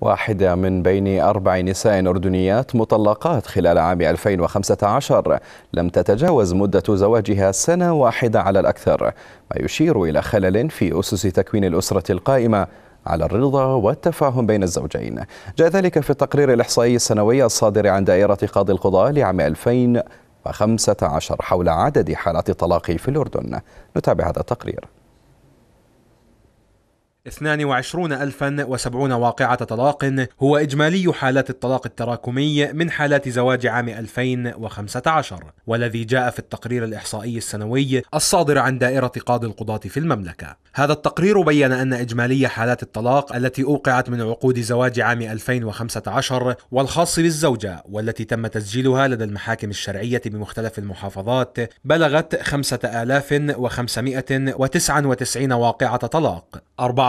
واحدة من بين أربع نساء أردنيات مطلقات خلال عام 2015 لم تتجاوز مدة زواجها سنة واحدة على الأكثر ما يشير إلى خلل في أسس تكوين الأسرة القائمة على الرضا والتفاهم بين الزوجين جاء ذلك في التقرير الإحصائي السنوي الصادر عن دائرة قاضي القضاء لعام 2015 حول عدد حالات الطلاق في الأردن نتابع هذا التقرير 22070 واقعة طلاق هو إجمالي حالات الطلاق التراكمي من حالات زواج عام 2015 والذي جاء في التقرير الإحصائي السنوي الصادر عن دائرة قاضي القضاة في المملكة هذا التقرير بين أن إجمالي حالات الطلاق التي أوقعت من عقود زواج عام 2015 والخاص بالزوجة والتي تم تسجيلها لدى المحاكم الشرعية بمختلف المحافظات بلغت 5599 واقعة طلاق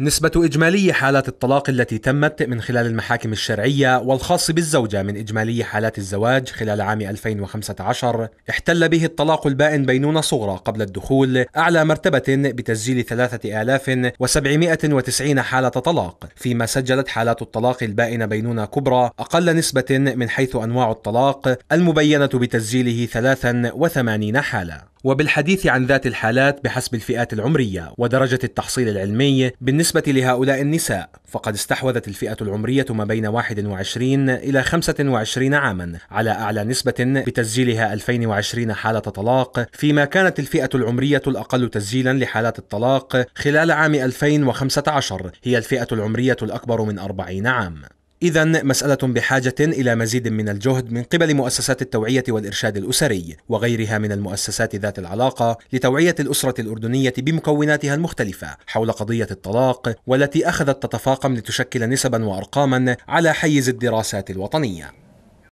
نسبة إجمالي حالات الطلاق التي تمت من خلال المحاكم الشرعية والخاص بالزوجة من إجمالي حالات الزواج خلال عام 2015 احتل به الطلاق البائن بينونة صغرى قبل الدخول أعلى مرتبة بتسجيل 3790 حالة طلاق فيما سجلت حالات الطلاق البائنة بينونة كبرى أقل نسبة من حيث أنواع الطلاق المبينة بتسجيله 83 حالة وبالحديث عن ذات الحالات بحسب الفئات العمرية ودرجة التحصيل العلمي بالنسبة لهؤلاء النساء فقد استحوذت الفئة العمرية ما بين 21 إلى 25 عاما على أعلى نسبة بتسجيلها 2020 حالة طلاق فيما كانت الفئة العمرية الأقل تسجيلا لحالات الطلاق خلال عام 2015 هي الفئة العمرية الأكبر من 40 عام إذا مسألة بحاجة إلى مزيد من الجهد من قبل مؤسسات التوعية والإرشاد الأسري وغيرها من المؤسسات ذات العلاقة لتوعية الأسرة الأردنية بمكوناتها المختلفة حول قضية الطلاق والتي أخذت تتفاقم لتشكل نسبا وأرقاما على حيز الدراسات الوطنية.